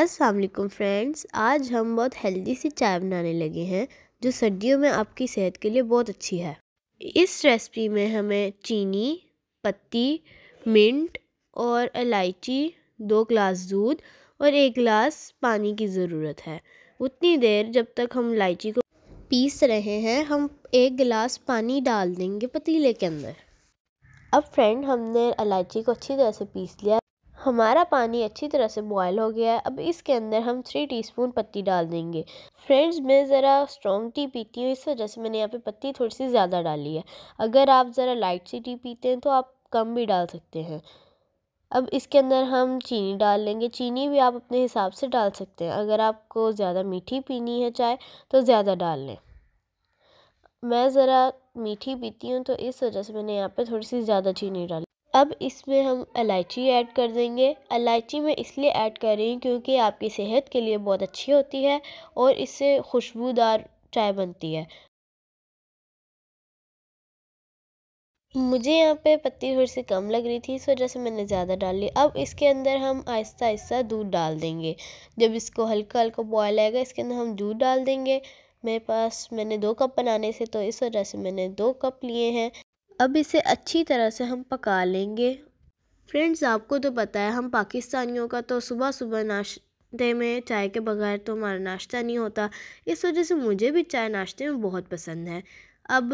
अस्सलाम वालेकुम फ्रेंड्स आज हम बहुत हेल्दी सी चाय बनाने लगे हैं जो सर्दियों में आपकी सेहत के लिए बहुत अच्छी है इस रेसिपी में हमें चीनी पत्ती मिंट और इलायची दो गिलास दूध और एक गिलास पानी की ज़रूरत है उतनी देर जब तक हम इलायची को पीस रहे हैं हम एक गिलास पानी डाल देंगे पतीले के अंदर अब फ्रेंड हमने इलायची को अच्छी तरह से पीस लिया हमारा पानी अच्छी तरह से बॉयल हो गया है अब इसके अंदर हम थ्री टीस्पून पत्ती डाल देंगे फ्रेंड्स मैं ज़रा स्ट्रॉन्ग टी पीती हूँ इस वजह से मैंने यहाँ पे पत्ती थोड़ी सी ज़्यादा डाली है अगर आप ज़रा लाइट सी टी पीते हैं तो आप कम भी डाल सकते हैं अब इसके अंदर हम चीनी डाल लेंगे चीनी भी आप अपने हिसाब से डाल सकते हैं अगर आपको ज़्यादा मीठी पीनी है चाय तो ज़्यादा डाल लें मैं ज़रा मीठी पीती हूँ तो इस वजह से मैंने यहाँ पे थोड़ी सी ज़्यादा चीनी डाली अब इसमें हम इलायची ऐड कर देंगे इलायची मैं इसलिए ऐड कर रही हूँ क्योंकि आपकी सेहत के लिए बहुत अच्छी होती है और इससे खुशबूदार चाय बनती है मुझे यहाँ पे पत्ती थोड़ी सी कम लग रही थी इस वजह से मैंने ज़्यादा डाल ली अब इसके अंदर हम आहिस्ता आहिस्ता दूध डाल देंगे जब इसको हल्का हल्का बॉयल आएगा इसके अंदर हम दूध डाल देंगे मेरे पास मैंने दो कप बनाने से तो इस वजह से मैंने दो कप लिए हैं अब इसे अच्छी तरह से हम पका लेंगे फ्रेंड्स आपको तो पता है हम पाकिस्तानियों का तो सुबह सुबह नाश्ते में चाय के बगैर तो हमारा नाश्ता नहीं होता इस वजह से मुझे भी चाय नाश्ते में बहुत पसंद है अब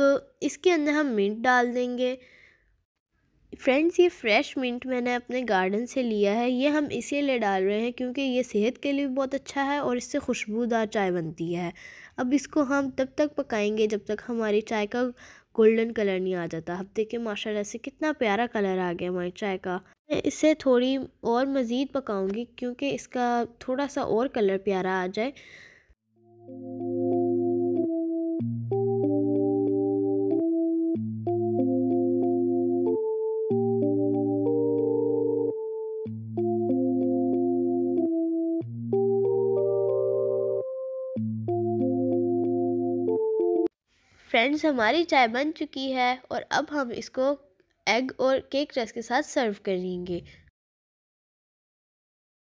इसके अंदर हम मिंट डाल देंगे फ्रेंड्स ये फ्रेश मिंट मैंने अपने गार्डन से लिया है ये हम इसीलिए डाल रहे हैं क्योंकि ये सेहत के लिए बहुत अच्छा है और इससे खुशबूदार चाय बनती है अब इसको हम तब तक पकाएंगे जब तक हमारी चाय का गोल्डन कलर नहीं आ जाता अब देखिए माशाल्लाह से कितना प्यारा कलर आ गया हमारी चाय का मैं इसे थोड़ी और मज़ीद पकाऊंगी क्योंकि इसका थोड़ा सा और कलर प्यारा आ जाए फ्रेंड्स हमारी चाय बन चुकी है और अब हम इसको एग और केक रस के साथ सर्व करेंगे